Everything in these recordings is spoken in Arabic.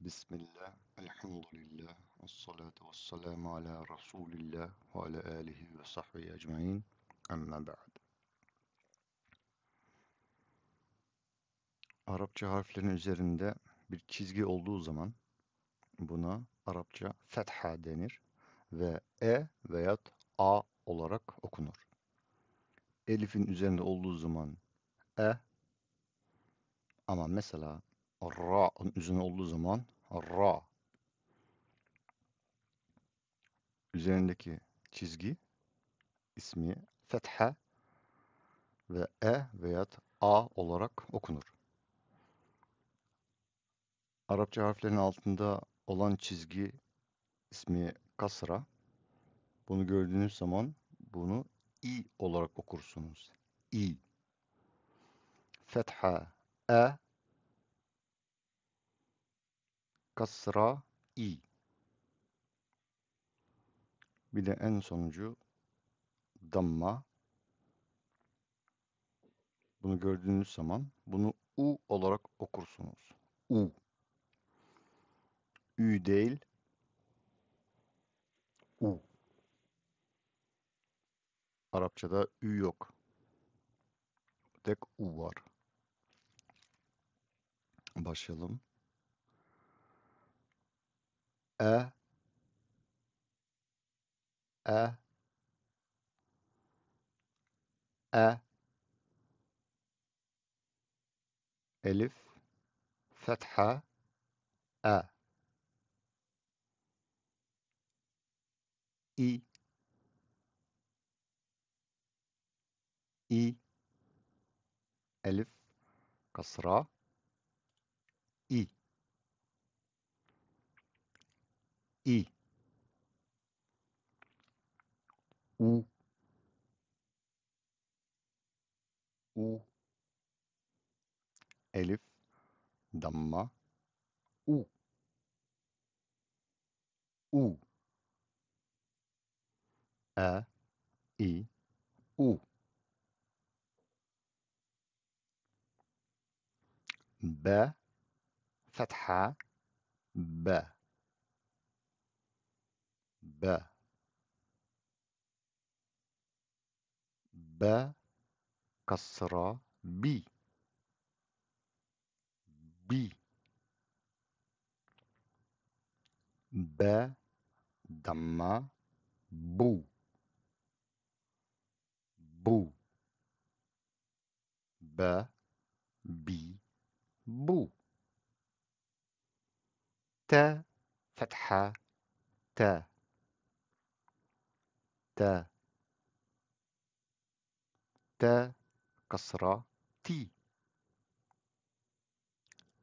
Bismillah, elhamdülillah, ve salatu ve selamu ala Resulillah ve ala alihi ve sahbihi ecmain. Amma ba'd. Arapça harflerin üzerinde bir çizgi olduğu zaman buna Arapça fetha denir ve e veya a olarak okunur. Elif'in üzerinde olduğu zaman e ama mesela Ra'ın üzerine olduğu zaman Ra üzerindeki çizgi ismi fetha ve e veya a olarak okunur. Arapça harflerin altında olan çizgi ismi kasra. Bunu gördüğünüz zaman bunu i olarak okursunuz. i. Fetha, e kasra i. Bir de en sonucu damma. Bunu gördüğünüz zaman bunu u olarak okursunuz. U. Ü değil. U. Arapçada ü yok. Tek u var. Başlayalım. أ أ أ ألف فتحة أ إي إي ألف كسرة إي I U U ألف ضمة U U أ إي U ب فتحة ب ب ب كسرة بي ب ب ضمة بو بو ب بي بو ت فتحة ت تا تا كسرة تي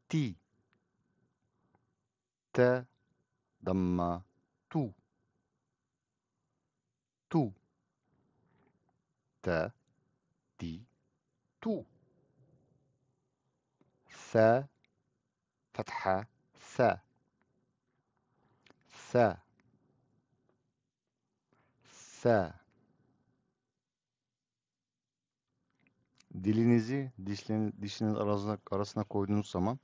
تي تا ضمة تو تو تا تي تو ثا فتحة ثا ثا ise dilinizi dişleriniz, dişiniz arasına, arasına koyduğunuz zaman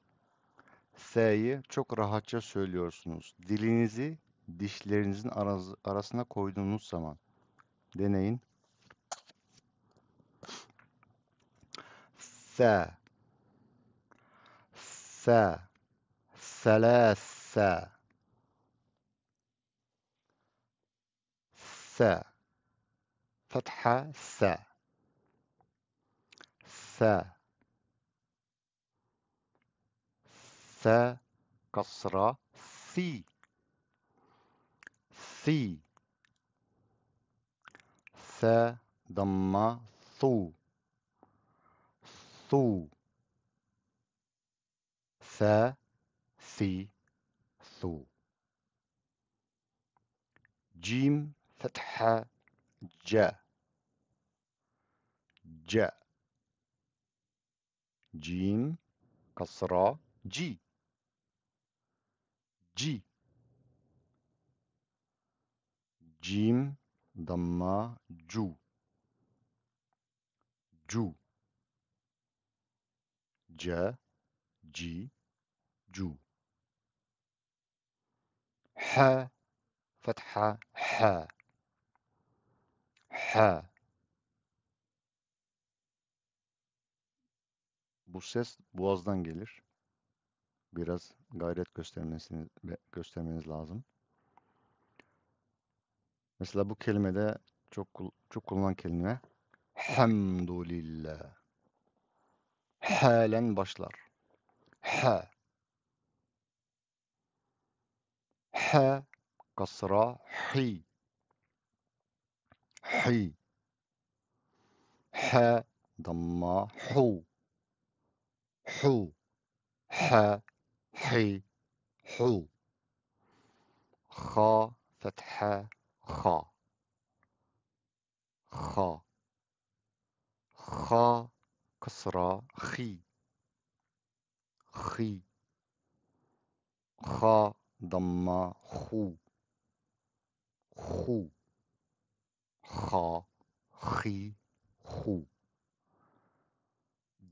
S'yi çok rahatça söylüyorsunuz. Dilinizi dişlerinizin arasına koyduğunuz zaman deneyin. S S Selese S فتحة س س س كسرة سي سي س ضمة ثو ثو س سي ثو جيم فتحة جا جاء جيم كسرة جي جي جيم ضمة جو جو جا جي جو ح فتحة ح ح Bu ses boğazdan gelir. Biraz gayret göstermesini göstermeniz lazım. Mesela bu kelime de çok çok kullanılan kelime hamdulillah. Halen başlar. Ha. Ha kasra hi. Hi. Ha damma hu. حو ح حي حو خا فتحة خا خا خا كسرة خي خي خا ضمة خو خو خا خي خو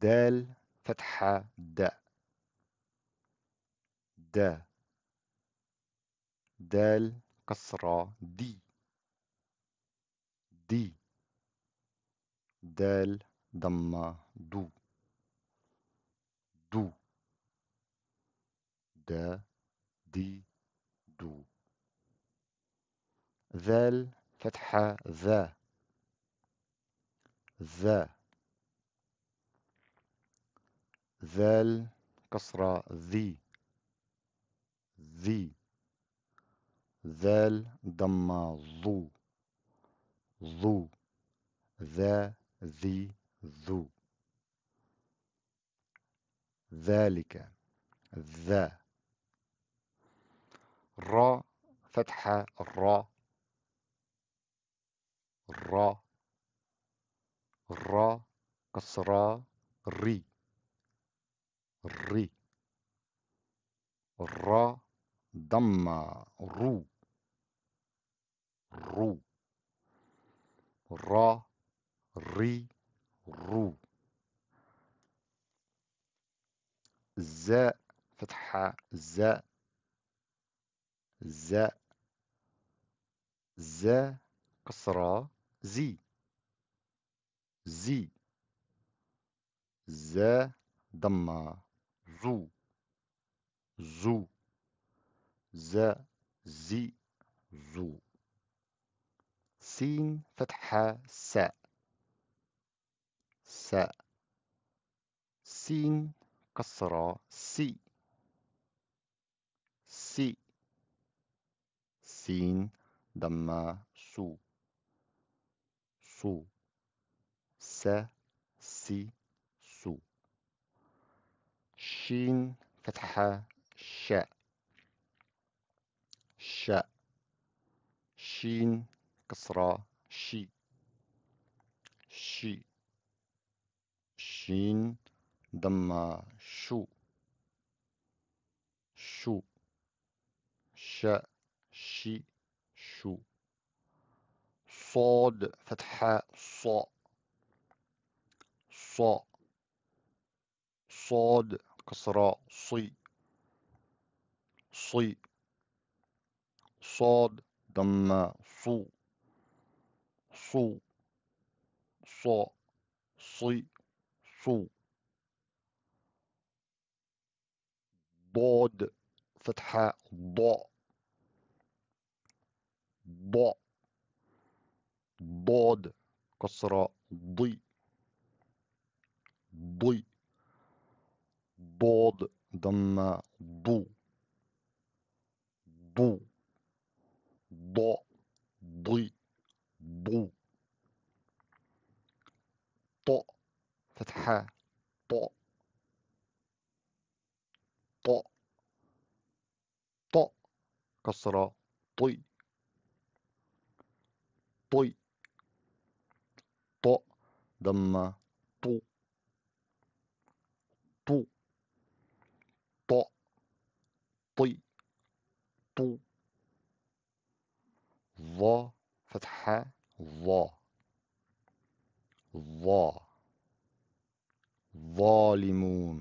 دال فتحة د د دال كسرة دي دي دال ضمة دو دو د دي دو ذال فتحة ذا ذا ذال كسرة ذي ذي ذال ضمة ذو ذو ذا ذي ذو ذلك ذا را فتحة را را را كسرة ري ري را ضم رو رو را ري رو الزاء فتحة الزاء الزاء زاء كسرة زي زي زاء ضمة زو زو ز زي زو سين فتحة س س سين كسرة سي سي سين ضمة سو سو س سي شين فتحة شاء شاء شين كسرة شي شي شين ضمة شو شو شاء شي شو صاد فتحة صا صا صاد كسراء صي صي صاد ضمة صو صو ص صي صو ضاد فتحة ضاء ضاء ضاد كسرة ضي ضي بود ضمة بو بو ضو ضي بو طو فتحة طو طو طو كسرة طي طي طو ضمة طو طو طي طو ظا فتحة ظا ظا ظالمون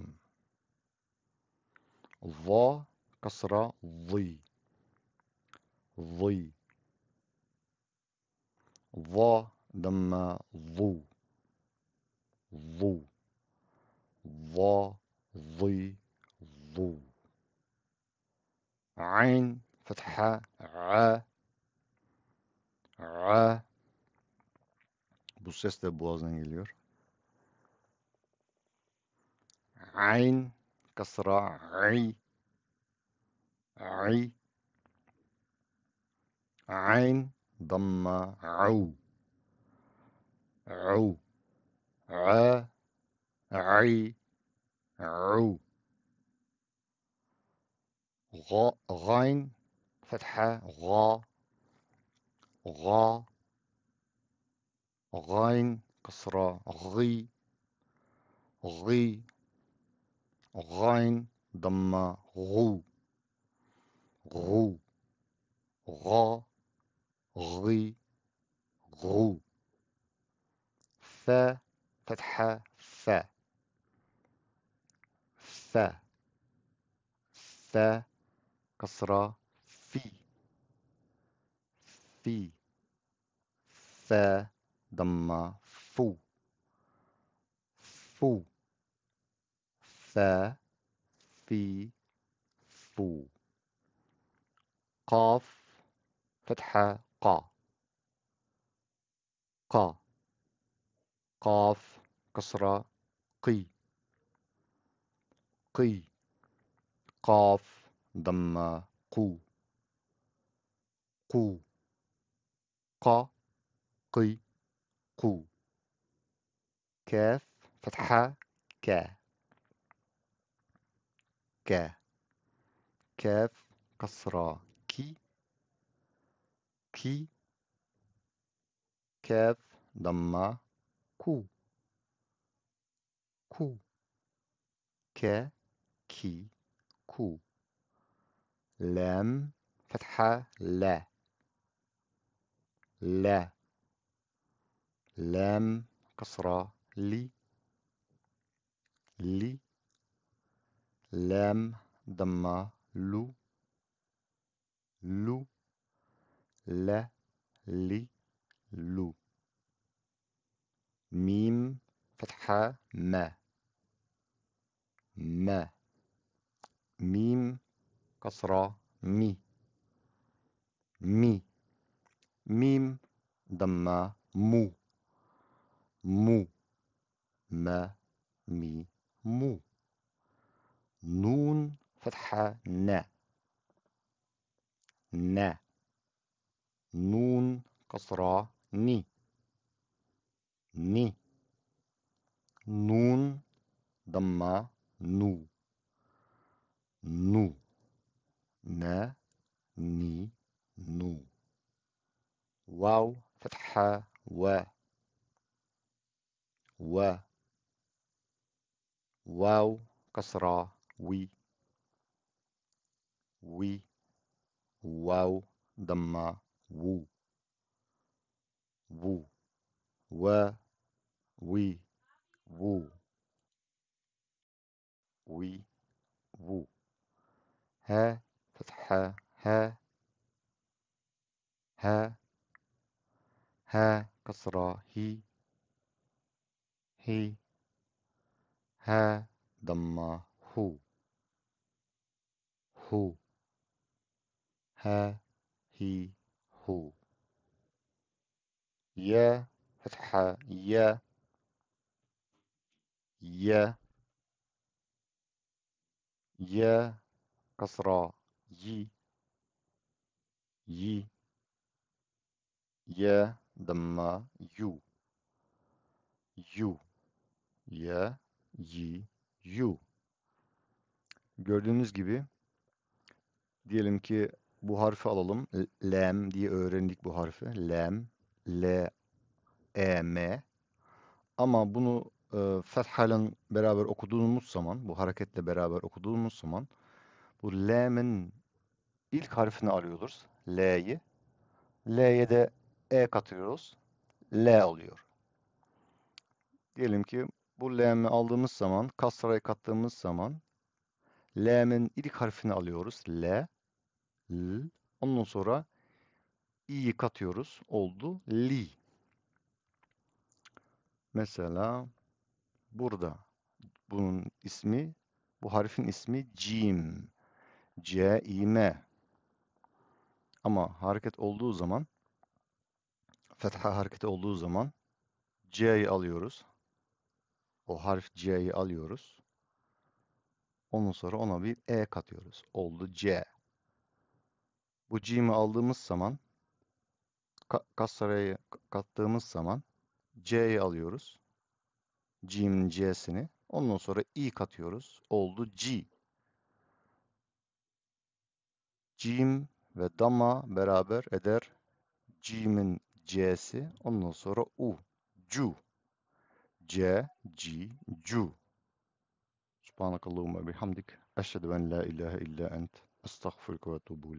ظا كسرة ظي ظي ظا دم ظو ظو ظا ظي ظو عين فتحة ع ع bu ses de boğazdan عين كسرة عي عي عين ضمة عو عو ع عي عو غ غين فتحة غا غا غين كسرة غي غي غين ضمة غو غو غا كسرة في في ف ضمة فو فو ف في فو قاف فتحة قا قا قاف كسرة قي قي قاف ضمة قو قو قا قي قو كاف فتحة كا كا كاف كسرة كي كي كاف ضمة كو كو كا كي كو لام فتحة لا لا لام كسرة لي لي لام ضمة لو لو لا لي لو ميم فتحة ما ما ميم كسرة مي مي ميم ضمة مو مو ما مي مو نون فتحة نا نا نون كسرة ني ني نون ضمة نو نو نا ني نو واو فتحة و و واو كسرة وي وي واو ضمة وو وو و وي وو وي وو ها فتحة ها ها ها كسرة هي هي ها ضمة هو هو ها هي هو يا فتحة يا يا يا كسرة yi yi ye damma yu yu ye yi yu gördüğünüz gibi diyelim ki bu harfi alalım. Lem diye öğrendik bu harfi. Lem, L, E, M. Ama bunu e, fethalen beraber okuduğumuz zaman, bu hareketle beraber okuduğumuz zaman bu L'min ilk harfini arıyoruz. L'yi. L'ye de E katıyoruz. L oluyor. Diyelim ki bu L'mi aldığımız zaman, kasraya kattığımız zaman L'min ilk harfini alıyoruz. L. L. Ondan sonra i'yi katıyoruz. Oldu. Li. Mesela burada bunun ismi, bu harfin ismi Cim. C, I, M. Ama hareket olduğu zaman fetha hareketi olduğu zaman C'yi alıyoruz. O harf C'yi alıyoruz. Ondan sonra ona bir E katıyoruz. Oldu C. Bu C'mi aldığımız zaman kas kattığımız zaman C'yi alıyoruz. C'nin C'sini. Ondan sonra I katıyoruz. Oldu G. Cim ve dama beraber eder. Cim'in c'si. Ondan sonra u. Cu. C, C, cu. Subhanakallahumma bihamdik. Eşhedü en la ilahe illa ent. Estağfurullah ve tuğbu